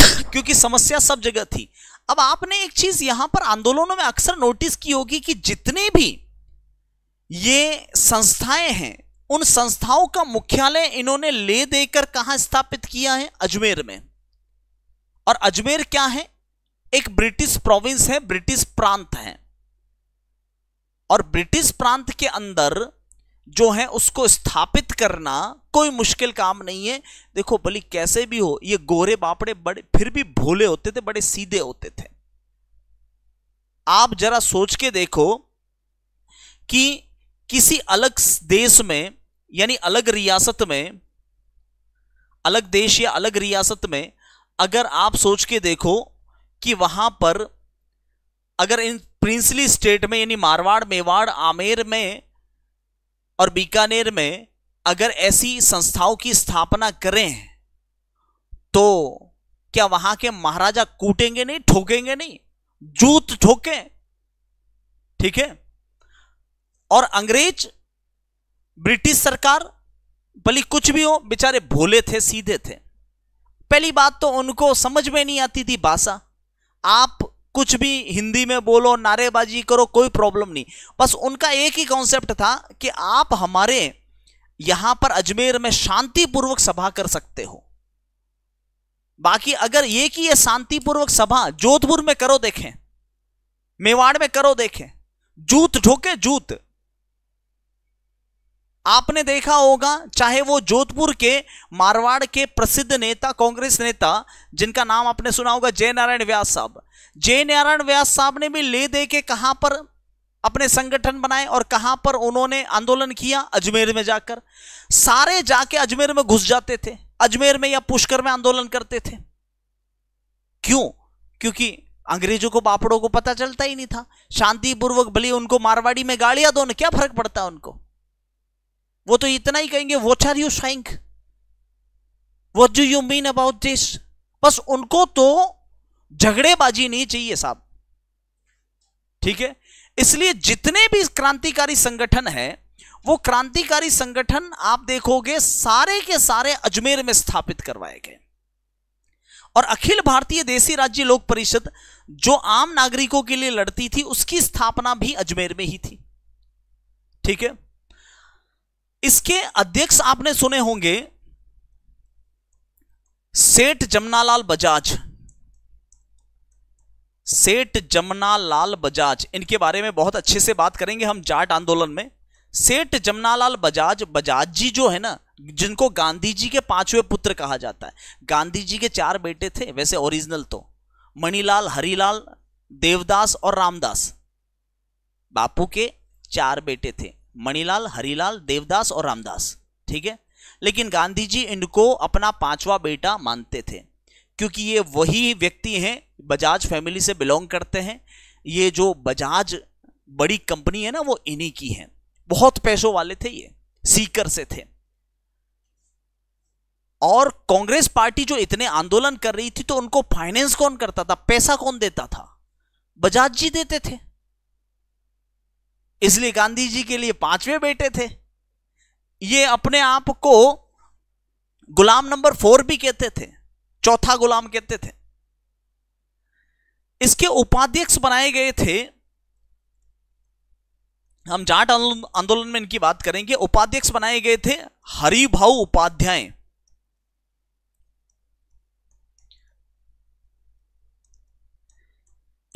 क्योंकि समस्या सब जगह थी अब आपने एक चीज यहां पर आंदोलनों में अक्सर नोटिस की होगी कि जितने भी ये संस्थाएं हैं उन संस्थाओं का मुख्यालय इन्होंने ले देकर कहां स्थापित किया है अजमेर में और अजमेर क्या है एक ब्रिटिश प्रोविंस है ब्रिटिश प्रांत है और ब्रिटिश प्रांत के अंदर जो है उसको स्थापित करना कोई मुश्किल काम नहीं है देखो भली कैसे भी हो ये गोरे बापड़े बड़े फिर भी भोले होते थे बड़े सीधे होते थे आप जरा सोच के देखो कि किसी अलग देश में यानी अलग रियासत में अलग देश या अलग रियासत में अगर आप सोच के देखो कि वहां पर अगर इन प्रिंसली स्टेट में यानी मारवाड़ मेवाड़ आमेर में और बीकानेर में अगर ऐसी संस्थाओं की स्थापना करें तो क्या वहां के महाराजा कूटेंगे नहीं ठोकेंगे नहीं जूत ठोके ठीक है और अंग्रेज ब्रिटिश सरकार भली कुछ भी हो बेचारे भोले थे सीधे थे पहली बात तो उनको समझ में नहीं आती थी भाषा आप कुछ भी हिंदी में बोलो नारेबाजी करो कोई प्रॉब्लम नहीं बस उनका एक ही कॉन्सेप्ट था कि आप हमारे यहां पर अजमेर में शांतिपूर्वक सभा कर सकते हो बाकी अगर ये की यह शांतिपूर्वक सभा जोधपुर में करो देखें मेवाड़ में करो देखें जूत ढोके जूत आपने देखा होगा चाहे वो जोधपुर के मारवाड़ के प्रसिद्ध नेता कांग्रेस नेता जिनका नाम आपने सुना होगा जय नारायण व्यास साहब जय नारायण व्यास साहब ने भी ले दे के कहां पर अपने संगठन बनाए और कहां पर उन्होंने आंदोलन किया अजमेर में जाकर सारे जाके अजमेर में घुस जाते थे अजमेर में या पुष्कर में आंदोलन करते थे क्यों क्योंकि अंग्रेजों को बापड़ों को पता चलता ही नहीं था शांतिपूर्वक भले उनको मारवाड़ी में गाड़ियां दो क्या फर्क पड़ता है उनको वो तो इतना ही कहेंगे what are you think what do you mean about this बस उनको तो झगड़ेबाजी नहीं चाहिए साहब ठीक है इसलिए जितने भी क्रांतिकारी संगठन है वो क्रांतिकारी संगठन आप देखोगे सारे के सारे अजमेर में स्थापित करवाए गए और अखिल भारतीय देसी राज्य लोक परिषद जो आम नागरिकों के लिए लड़ती थी उसकी स्थापना भी अजमेर में ही थी ठीक है इसके अध्यक्ष आपने सुने होंगे सेठ जमनालाल बजाज सेठ जमनालाल बजाज इनके बारे में बहुत अच्छे से बात करेंगे हम जाट आंदोलन में सेठ जमनालाल बजाज बजाज जी जो है ना जिनको गांधी जी के पांचवें पुत्र कहा जाता है गांधी जी के चार बेटे थे वैसे ओरिजिनल तो मणिलाल हरिलाल देवदास और रामदास बापू के चार बेटे थे मणिलाल हरिलाल देवदास और रामदास ठीक है लेकिन गांधी जी इनको अपना पांचवा बेटा मानते थे क्योंकि ये वही व्यक्ति हैं बजाज फैमिली से बिलोंग करते हैं ये जो बजाज बड़ी कंपनी है ना वो इन्हीं की है बहुत पैसों वाले थे ये सीकर से थे और कांग्रेस पार्टी जो इतने आंदोलन कर रही थी तो उनको फाइनेंस कौन करता था पैसा कौन देता था बजाज जी देते थे इसलिए गांधी जी के लिए पांचवें बेटे थे ये अपने आप को गुलाम नंबर फोर भी कहते थे चौथा गुलाम कहते थे इसके उपाध्यक्ष बनाए गए थे हम जाट आंदोलन में इनकी बात करेंगे उपाध्यक्ष बनाए गए थे हरिभा उपाध्याय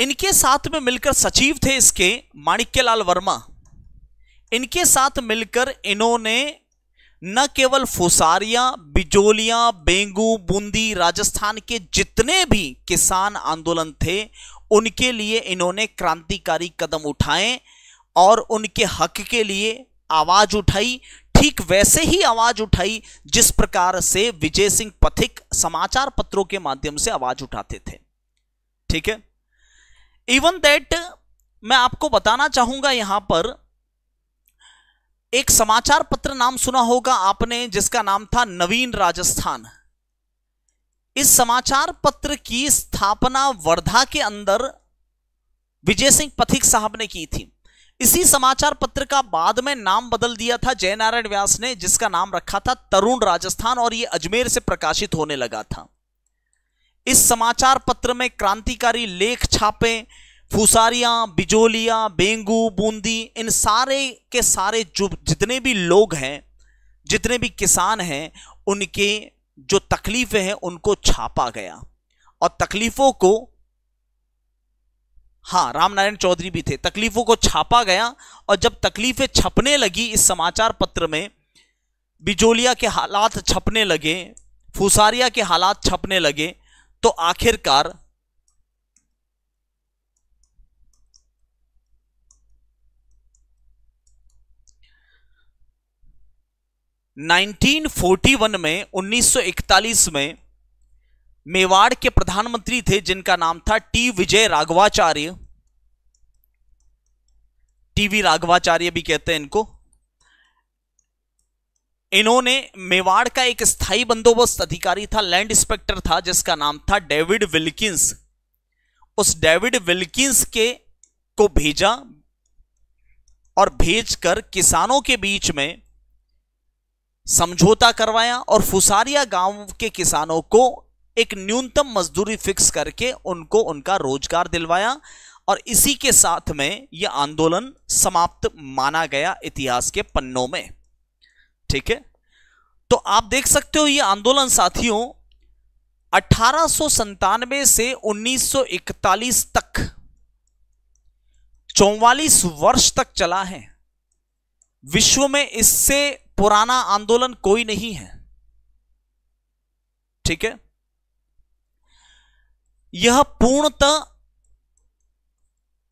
इनके साथ में मिलकर सचिव थे इसके माणिक्यलाल वर्मा इनके साथ मिलकर इन्होंने न केवल फुसारिया बिजोलिया बेंगू बूंदी राजस्थान के जितने भी किसान आंदोलन थे उनके लिए इन्होंने क्रांतिकारी कदम उठाए और उनके हक के लिए आवाज उठाई ठीक वैसे ही आवाज उठाई जिस प्रकार से विजय सिंह पथिक समाचार पत्रों के माध्यम से आवाज उठाते थे ठीक है इवन दैट मैं आपको बताना चाहूंगा यहां पर एक समाचार पत्र नाम सुना होगा आपने जिसका नाम था नवीन राजस्थान इस समाचार पत्र की स्थापना वर्धा के अंदर विजय सिंह पथिक साहब ने की थी इसी समाचार पत्र का बाद में नाम बदल दिया था जयनारायण व्यास ने जिसका नाम रखा था तरुण राजस्थान और ये अजमेर से प्रकाशित होने लगा था इस समाचार पत्र में क्रांतिकारी लेख छापे फुसारिया बिजोलिया बेंगू बूंदी इन सारे के सारे जो जितने भी लोग हैं जितने भी किसान हैं उनके जो तकलीफें हैं उनको छापा गया और तकलीफों को हाँ रामनारायण चौधरी भी थे तकलीफों को छापा गया और जब तकलीफें छपने लगी इस समाचार पत्र में बिजोलिया के हालात छपने लगे फुसारिया के हालात छपने लगे तो आखिरकार नाइनटीन फोर्टी वन में 1941 में मेवाड़ के प्रधानमंत्री थे जिनका नाम था टी विजय राघवाचार्य टीवी राघवाचार्य भी कहते हैं इनको इन्होंने मेवाड़ का एक स्थायी बंदोबस्त अधिकारी था लैंड इंस्पेक्टर था जिसका नाम था डेविड विल्किंस उस डेविड विल्किंस के को भेजा और भेजकर किसानों के बीच में समझौता करवाया और फुसारिया गांव के किसानों को एक न्यूनतम मजदूरी फिक्स करके उनको उनका रोजगार दिलवाया और इसी के साथ में यह आंदोलन समाप्त माना गया इतिहास के पन्नों में ठीक है तो आप देख सकते हो ये आंदोलन साथियों अठारह से 1941 तक चौवालीस वर्ष तक चला है विश्व में इससे पुराना आंदोलन कोई नहीं है ठीक है यह पूर्णतः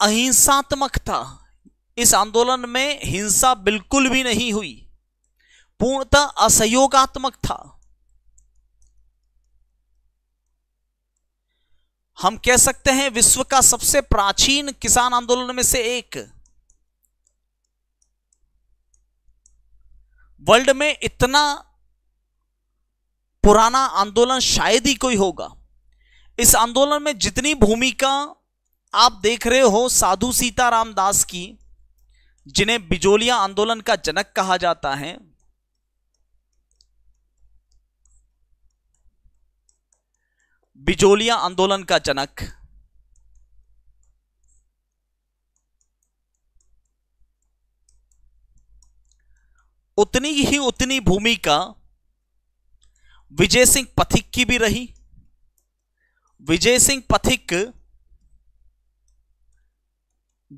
अहिंसात्मक था इस आंदोलन में हिंसा बिल्कुल भी नहीं हुई पूर्णतः असहयोगात्मक था हम कह सकते हैं विश्व का सबसे प्राचीन किसान आंदोलन में से एक वर्ल्ड में इतना पुराना आंदोलन शायद ही कोई होगा इस आंदोलन में जितनी भूमिका आप देख रहे हो साधु सीताराम दास की जिन्हें बिजोलिया आंदोलन का जनक कहा जाता है बिजोलिया आंदोलन का जनक उतनी ही उतनी भूमिका विजय सिंह पथिक की भी रही विजय सिंह पथिक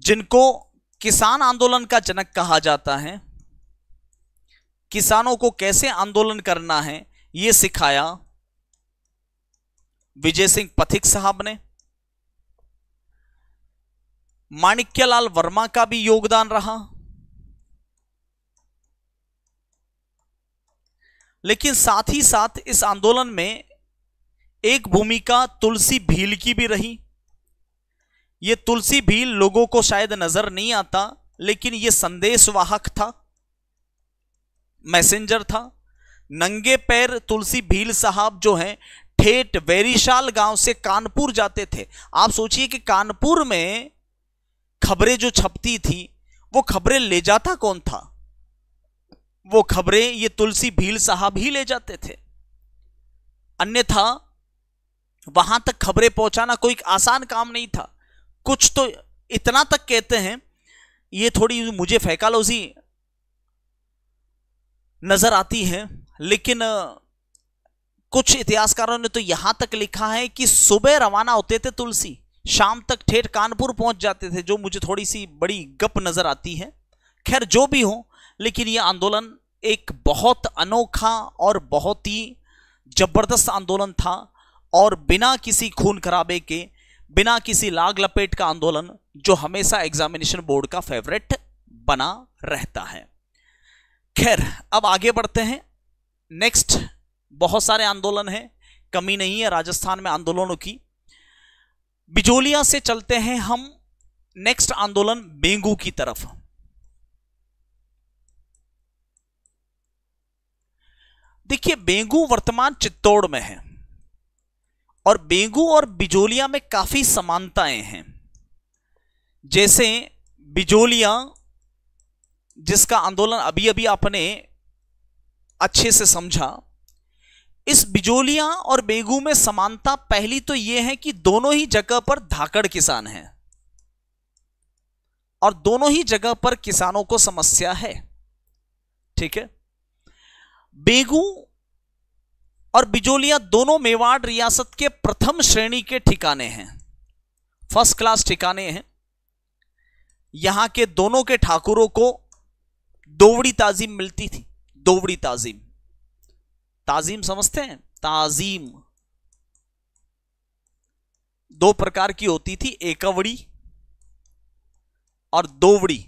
जिनको किसान आंदोलन का जनक कहा जाता है किसानों को कैसे आंदोलन करना है यह सिखाया विजय सिंह पथिक साहब ने माणिक्यलाल वर्मा का भी योगदान रहा लेकिन साथ ही साथ इस आंदोलन में एक भूमिका तुलसी भील की भी रही ये तुलसी भील लोगों को शायद नजर नहीं आता लेकिन ये संदेशवाहक था मैसेंजर था नंगे पैर तुलसी भील साहब जो हैं ठेठ वेरीशाल गांव से कानपुर जाते थे आप सोचिए कि कानपुर में खबरें जो छपती थी वो खबरें ले जाता कौन था वो खबरें ये तुलसी भील साहब ही ले जाते थे अन्यथा वहां तक खबरें पहुंचाना कोई आसान काम नहीं था कुछ तो इतना तक कहते हैं ये थोड़ी मुझे फैकालोजी नजर आती है लेकिन कुछ इतिहासकारों ने तो यहां तक लिखा है कि सुबह रवाना होते थे तुलसी शाम तक ठेठ कानपुर पहुंच जाते थे जो मुझे थोड़ी सी बड़ी गप नजर आती है खैर जो भी हो लेकिन यह आंदोलन एक बहुत अनोखा और बहुत ही जबरदस्त आंदोलन था और बिना किसी खून खराबे के बिना किसी लाग लपेट का आंदोलन जो हमेशा एग्जामिनेशन बोर्ड का फेवरेट बना रहता है खैर अब आगे बढ़ते हैं नेक्स्ट बहुत सारे आंदोलन हैं कमी नहीं है राजस्थान में आंदोलनों की बिजोलिया से चलते हैं हम नेक्स्ट आंदोलन बेंगू की तरफ देखिए बेंगू वर्तमान चित्तौड़ में है और बेंगू और बिजोलिया में काफी समानताएं हैं जैसे बिजोलिया जिसका आंदोलन अभी अभी आपने अच्छे से समझा इस बिजोलिया और बेगू में समानता पहली तो यह है कि दोनों ही जगह पर धाकड़ किसान हैं और दोनों ही जगह पर किसानों को समस्या है ठीक है बेगू और बिजोलिया दोनों मेवाड़ रियासत के प्रथम श्रेणी के ठिकाने हैं फर्स्ट क्लास ठिकाने हैं यहां के दोनों के ठाकुरों को दोवड़ी ताजीम मिलती थी दोवड़ी ताजीम ताजीम समझते हैं ताजीम दो प्रकार की होती थी एकवड़ी और दोवड़ी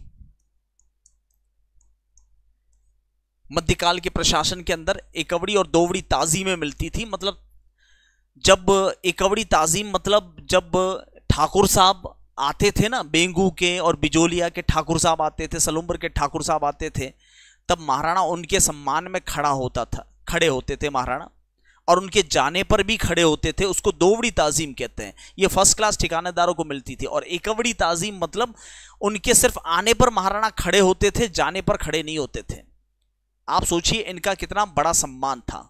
मध्यकाल के प्रशासन के अंदर एकवड़ी और दोवड़ी में मिलती थी मतलब जब एकवड़ी ताजीम मतलब जब ठाकुर साहब आते थे ना बेंगू के और बिजोलिया के ठाकुर साहब आते थे सलुम्बर के ठाकुर साहब आते थे तब महाराणा उनके सम्मान में खड़ा होता था खड़े होते थे महाराणा और उनके जाने पर भी खड़े होते थे उसको दोवड़ी ताजीम कहते हैं ये फर्स्ट क्लास ठिकानेदारों को मिलती थी और एकवड़ी ताजीम मतलब उनके सिर्फ आने पर महाराणा खड़े होते थे जाने पर खड़े नहीं होते थे आप सोचिए इनका कितना बड़ा सम्मान था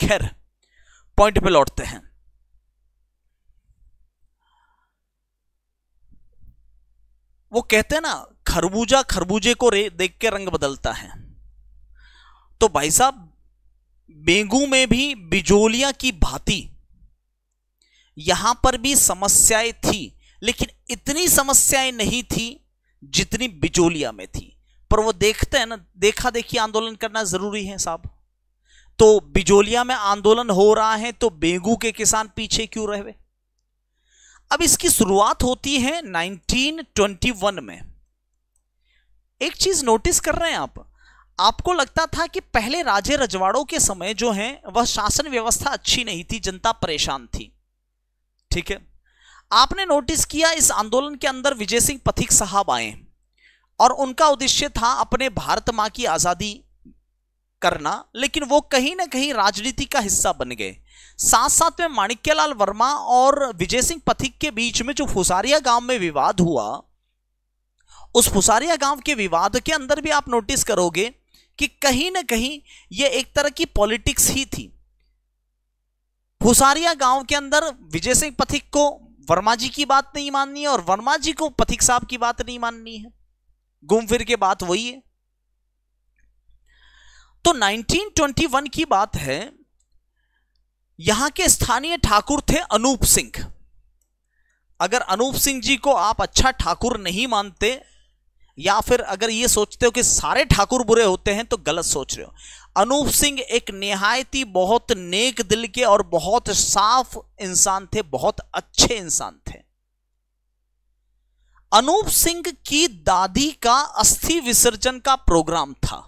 खैर पॉइंट पे लौटते हैं वो कहते हैं ना खरबूजा खरबूजे को देख के रंग बदलता है तो भाई साहब बेंगू में भी बिजोलिया की भांति यहां पर भी समस्याएं थी लेकिन इतनी समस्याएं नहीं थी जितनी बिजोलिया में थी पर वो देखते हैं ना देखा देखी आंदोलन करना जरूरी है साहब तो बिजोलिया में आंदोलन हो रहा है तो बेंगू के किसान पीछे क्यों रहे अब इसकी शुरुआत होती है 1921 में एक चीज नोटिस कर रहे हैं आप आपको लगता था कि पहले राजे रजवाड़ों के समय जो है वह शासन व्यवस्था अच्छी नहीं थी जनता परेशान थी ठीक है आपने नोटिस किया इस आंदोलन के अंदर विजय सिंह पथिक साहब आए और उनका उद्देश्य था अपने भारत मां की आज़ादी करना लेकिन वो कहीं ना कहीं राजनीति का हिस्सा बन गए साथ साथ में माणिक्यलाल वर्मा और विजय सिंह पथिक के बीच में जो फुसारिया गांव में विवाद हुआ उस फुसारिया गांव के विवाद के अंदर भी आप नोटिस करोगे कि कहीं ना कहीं ये एक तरह की पॉलिटिक्स ही थी हुसारिया गांव के अंदर विजय सिंह पथिक को वर्मा जी की बात नहीं माननी है और वर्मा जी को पथिक साहब की बात नहीं माननी है घूम फिर के बात वही है तो 1921 की बात है यहां के स्थानीय ठाकुर थे अनूप सिंह अगर अनूप सिंह जी को आप अच्छा ठाकुर नहीं मानते या फिर अगर ये सोचते हो कि सारे ठाकुर बुरे होते हैं तो गलत सोच रहे हो अनूप सिंह एक नहायती बहुत नेक दिल के और बहुत साफ इंसान थे बहुत अच्छे इंसान थे अनूप सिंह की दादी का अस्थि विसर्जन का प्रोग्राम था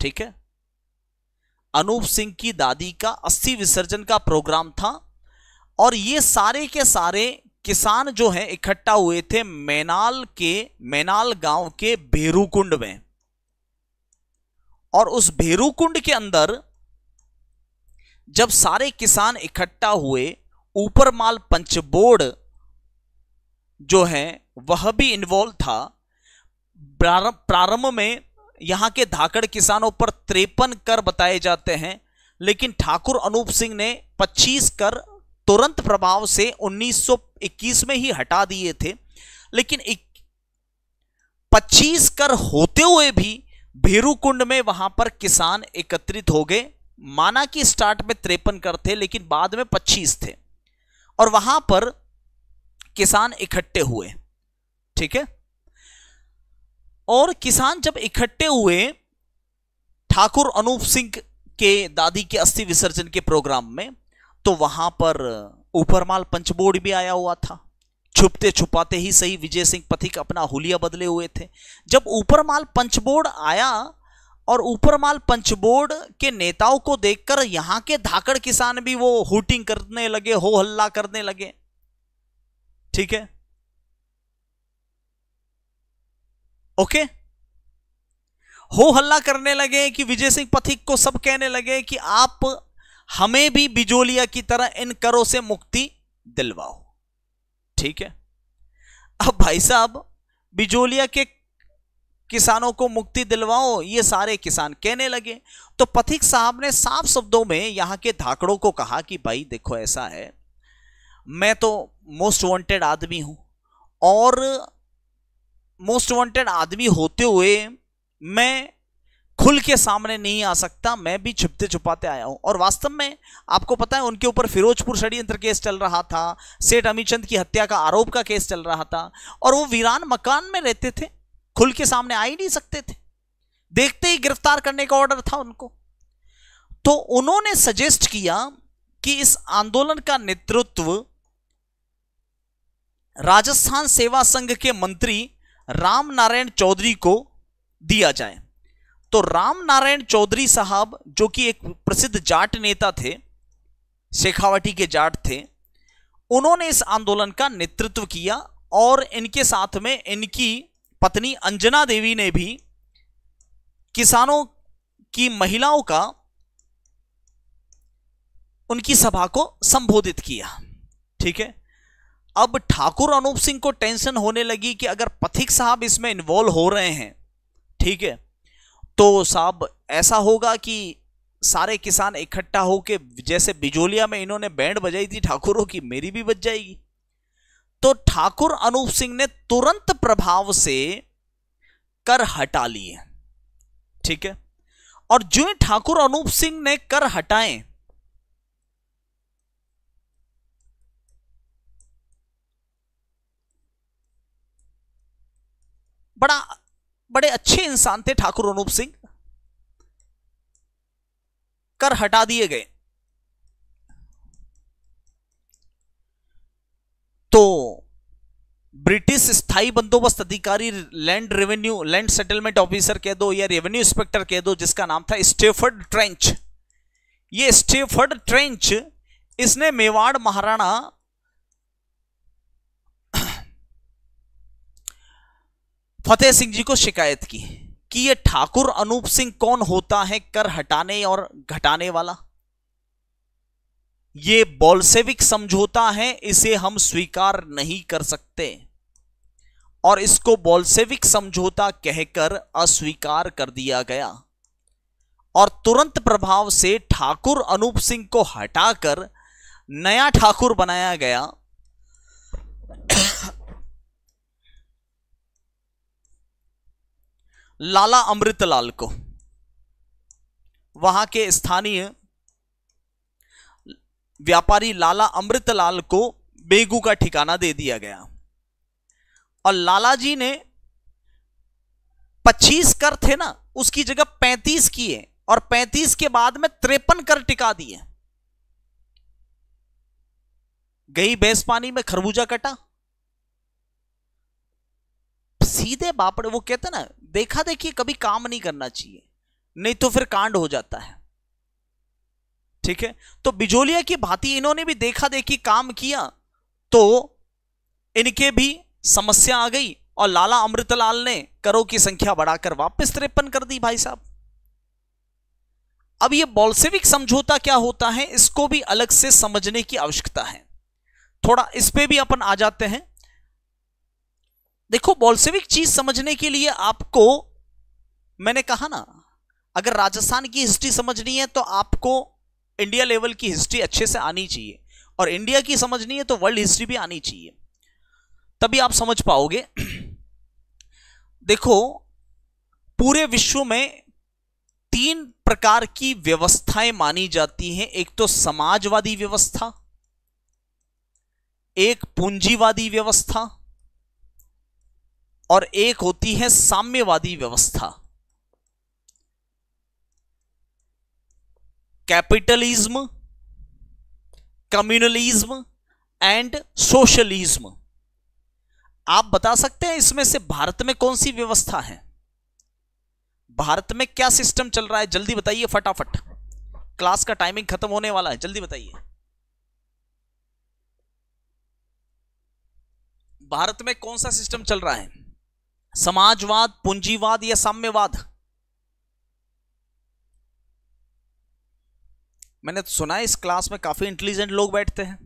ठीक है अनूप सिंह की दादी का अस्थि विसर्जन का प्रोग्राम था और ये सारे के सारे किसान जो है इकट्ठा हुए थे मैनाल के मैनाल गांव के भेरूकुंड में और उस भेरूकुंड के अंदर जब सारे किसान इकट्ठा हुए ऊपरमाल पंचबोर्ड जो है वह भी इन्वॉल्व था प्रारंभ में यहां के धाकड़ किसानों पर त्रेपन कर बताए जाते हैं लेकिन ठाकुर अनूप सिंह ने 25 कर तुरंत प्रभाव से 1921 में ही हटा दिए थे लेकिन 25 कर होते हुए भी भेरूकुंड में वहां पर किसान एकत्रित हो गए माना कि स्टार्ट में त्रेपन कर थे लेकिन बाद में 25 थे और वहां पर किसान इकट्ठे हुए ठीक है और किसान जब इकट्ठे हुए ठाकुर अनूप सिंह के दादी के अस्थि विसर्जन के प्रोग्राम में तो वहां पर ऊपरमाल पंचबोर्ड भी आया हुआ था छुपते छुपाते ही सही विजय सिंह पथिक अपना हुलिया बदले हुए थे जब ऊपरमाल पंचबोर्ड आया और ऊपरमाल पंचबोर्ड के नेताओं को देखकर यहां के धाकड़ किसान भी वो हुटिंग करने लगे हो हल्ला करने लगे ठीक है ओके हो हल्ला करने लगे कि विजय सिंह पथिक को सब कहने लगे कि आप हमें भी बिजोलिया की तरह इन करों से मुक्ति दिलवाओ ठीक है अब भाई साहब बिजोलिया के किसानों को मुक्ति दिलवाओ ये सारे किसान कहने लगे तो पथिक साहब ने साफ शब्दों में यहां के धाकड़ों को कहा कि भाई देखो ऐसा है मैं तो मोस्ट वांटेड आदमी हूं और मोस्ट वांटेड आदमी होते हुए मैं खुल के सामने नहीं आ सकता मैं भी छिपते छुपाते आया हूं और वास्तव में आपको पता है उनके ऊपर फिरोजपुर षड्यंत्र केस चल रहा था सेठ अमीचंद की हत्या का आरोप का केस चल रहा था और वो वीरान मकान में रहते थे खुल के सामने आ ही नहीं सकते थे देखते ही गिरफ्तार करने का ऑर्डर था उनको तो उन्होंने सजेस्ट किया कि इस आंदोलन का नेतृत्व राजस्थान सेवा संघ के मंत्री राम नारायण चौधरी को दिया जाए तो राम नारायण चौधरी साहब जो कि एक प्रसिद्ध जाट नेता थे शेखावटी के जाट थे उन्होंने इस आंदोलन का नेतृत्व किया और इनके साथ में इनकी पत्नी अंजना देवी ने भी किसानों की महिलाओं का उनकी सभा को संबोधित किया ठीक है अब ठाकुर अनूप सिंह को टेंशन होने लगी कि अगर पथिक साहब इसमें इन्वॉल्व हो रहे हैं ठीक है तो साहब ऐसा होगा कि सारे किसान इकट्ठा होके जैसे बिजोलिया में इन्होंने बैंड बजाई थी ठाकुरों की मेरी भी बज जाएगी तो ठाकुर अनूप सिंह ने तुरंत प्रभाव से कर हटा लिए ठीक है और जो ठाकुर अनूप सिंह ने कर हटाए बड़ा बड़े अच्छे इंसान थे ठाकुर अनूप सिंह कर हटा दिए गए तो ब्रिटिश स्थायी बंदोबस्त अधिकारी land revenue land settlement officer कह दो या रेवेन्यू इंस्पेक्टर कह दो जिसका नाम था स्टेफर्ड ट्रेंच ये स्टेफर्ड ट्रेंच इसने मेवाड़ महाराणा फतेह सिंह जी को शिकायत की कि ये ठाकुर अनूप सिंह कौन होता है कर हटाने और घटाने वाला ये बोल्सेविक समझौता है इसे हम स्वीकार नहीं कर सकते और इसको बोल्सेविक समझौता कहकर अस्वीकार कर दिया गया और तुरंत प्रभाव से ठाकुर अनूप सिंह को हटाकर नया ठाकुर बनाया गया लाला अमृतलाल को वहां के स्थानीय व्यापारी लाला अमृतलाल को बेगू का ठिकाना दे दिया गया और लाला जी ने 25 कर थे ना उसकी जगह 35 किए और 35 के बाद में त्रेपन कर टिका दिए गई बेस पानी में खरबूजा कटा सीधे बापड़े वो कहते ना देखा देखिए कभी काम नहीं करना चाहिए नहीं तो फिर कांड हो जाता है ठीक है तो बिजोलिया की भांति इन्होंने भी देखा देखी काम किया तो इनके भी समस्या आ गई और लाला अमृतलाल ने करों की संख्या बढ़ाकर वापस तिरपन कर दी भाई साहब अब ये बोल्सेविक समझौता क्या होता है इसको भी अलग से समझने की आवश्यकता है थोड़ा इस पे भी अपन आ जाते हैं देखो बोल्सेविक चीज समझने के लिए आपको मैंने कहा ना अगर राजस्थान की हिस्ट्री समझनी है तो आपको इंडिया लेवल की हिस्ट्री अच्छे से आनी चाहिए और इंडिया की समझनी है तो वर्ल्ड हिस्ट्री भी आनी चाहिए तभी आप समझ पाओगे देखो पूरे विश्व में तीन प्रकार की व्यवस्थाएं मानी जाती हैं एक तो समाजवादी व्यवस्था एक पूंजीवादी व्यवस्था और एक होती है साम्यवादी व्यवस्था कैपिटलिज्म कम्युनलिज्म एंड सोशलिज्म आप बता सकते हैं इसमें से भारत में कौन सी व्यवस्था है भारत में क्या सिस्टम चल रहा है जल्दी बताइए फटाफट क्लास का टाइमिंग खत्म होने वाला है जल्दी बताइए भारत में कौन सा सिस्टम चल रहा है समाजवाद पूंजीवाद या साम्यवाद मैंने तो सुना इस क्लास में काफी इंटेलिजेंट लोग बैठते हैं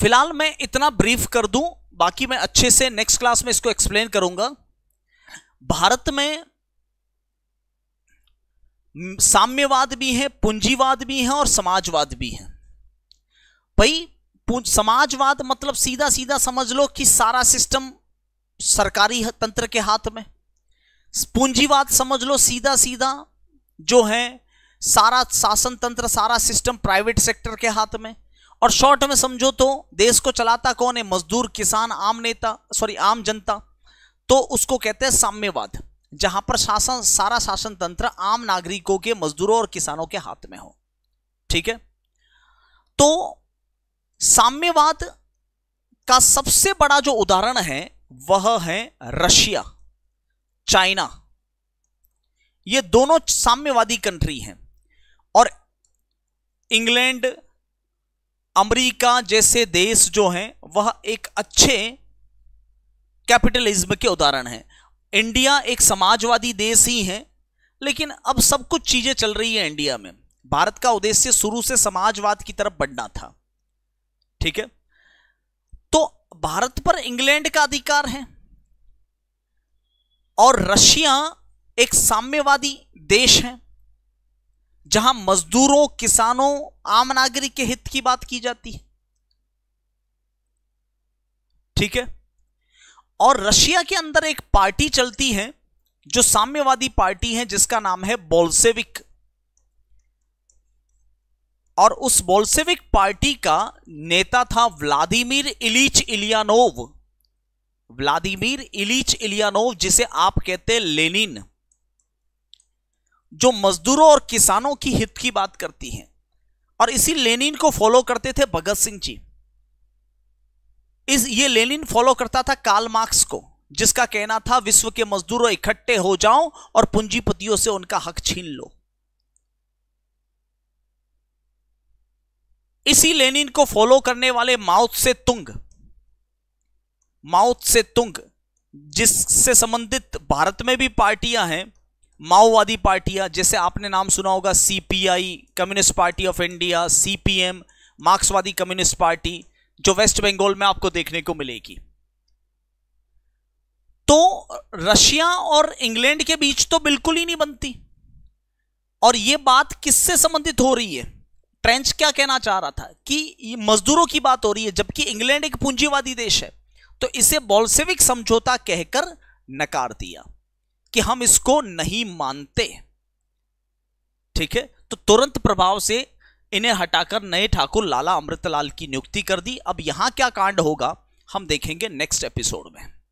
फिलहाल मैं इतना ब्रीफ कर दूं बाकी मैं अच्छे से नेक्स्ट क्लास में इसको एक्सप्लेन करूंगा भारत में साम्यवाद भी है पूंजीवाद भी है और समाजवाद भी है भाई समाजवाद मतलब सीधा सीधा समझ लो कि सारा सिस्टम सरकारी तंत्र के हाथ में पूंजीवाद समझ लो सीधा सीधा जो है सारा शासन तंत्र सारा सिस्टम प्राइवेट सेक्टर के हाथ में और शॉर्ट में समझो तो देश को चलाता कौन है मजदूर किसान आम नेता सॉरी आम जनता तो उसको कहते हैं साम्यवाद जहां पर शासन सारा शासन तंत्र आम नागरिकों के मजदूरों और किसानों के हाथ में हो ठीक है तो साम्यवाद का सबसे बड़ा जो उदाहरण है वह है रशिया चाइना ये दोनों साम्यवादी कंट्री हैं और इंग्लैंड अमेरिका जैसे देश जो हैं वह एक अच्छे कैपिटलिज्म के उदाहरण हैं इंडिया एक समाजवादी देश ही है लेकिन अब सब कुछ चीजें चल रही है इंडिया में भारत का उद्देश्य शुरू से समाजवाद की तरफ बढ़ना था ठीक है तो भारत पर इंग्लैंड का अधिकार है और रशिया एक साम्यवादी देश है जहां मजदूरों किसानों आम नागरिक के हित की बात की जाती है ठीक है और रशिया के अंदर एक पार्टी चलती है जो साम्यवादी पार्टी है जिसका नाम है बोल्सेविक और उस बोल्सेविक पार्टी का नेता था Vladimir Ilyich Ulyanov Vladimir Ilyich Ulyanov जिसे आप कहते हैं लेनिन जो मजदूरों और किसानों की हित की बात करती हैं और इसी लेनिन को फॉलो करते थे भगत सिंह जी इस ये लेनिन फॉलो करता था काल मार्क्स को जिसका कहना था विश्व के मजदूरों इकट्ठे हो जाओ और पूंजीपतियों से उनका हक छीन लो इसी लेनिन को फॉलो करने वाले माउथ से तुंग माउथ से तुंग जिससे संबंधित भारत में भी पार्टियां हैं माओवादी पार्टियां जैसे आपने नाम सुना होगा CPI communist party of India CPM मार्क्सवादी कम्युनिस्ट पार्टी जो वेस्ट बंगाल में आपको देखने को मिलेगी तो रशिया और इंग्लैंड के बीच तो बिल्कुल ही नहीं बनती और यह बात किससे संबंधित हो रही है ट्रेंच क्या कहना चाह रहा था कि मजदूरों की बात हो रही है जबकि इंग्लैंड एक पूंजीवादी देश है तो इसे बोल्सेविक समझौता कहकर नकार दिया कि हम इसको नहीं मानते ठीक है तो तुरंत प्रभाव से इन्हें हटाकर नए ठाकुर लाला अमृतलाल की नियुक्ति कर दी अब यहाँ क्या कांड होगा हम देखेंगे नेक्स्ट एपिसोड में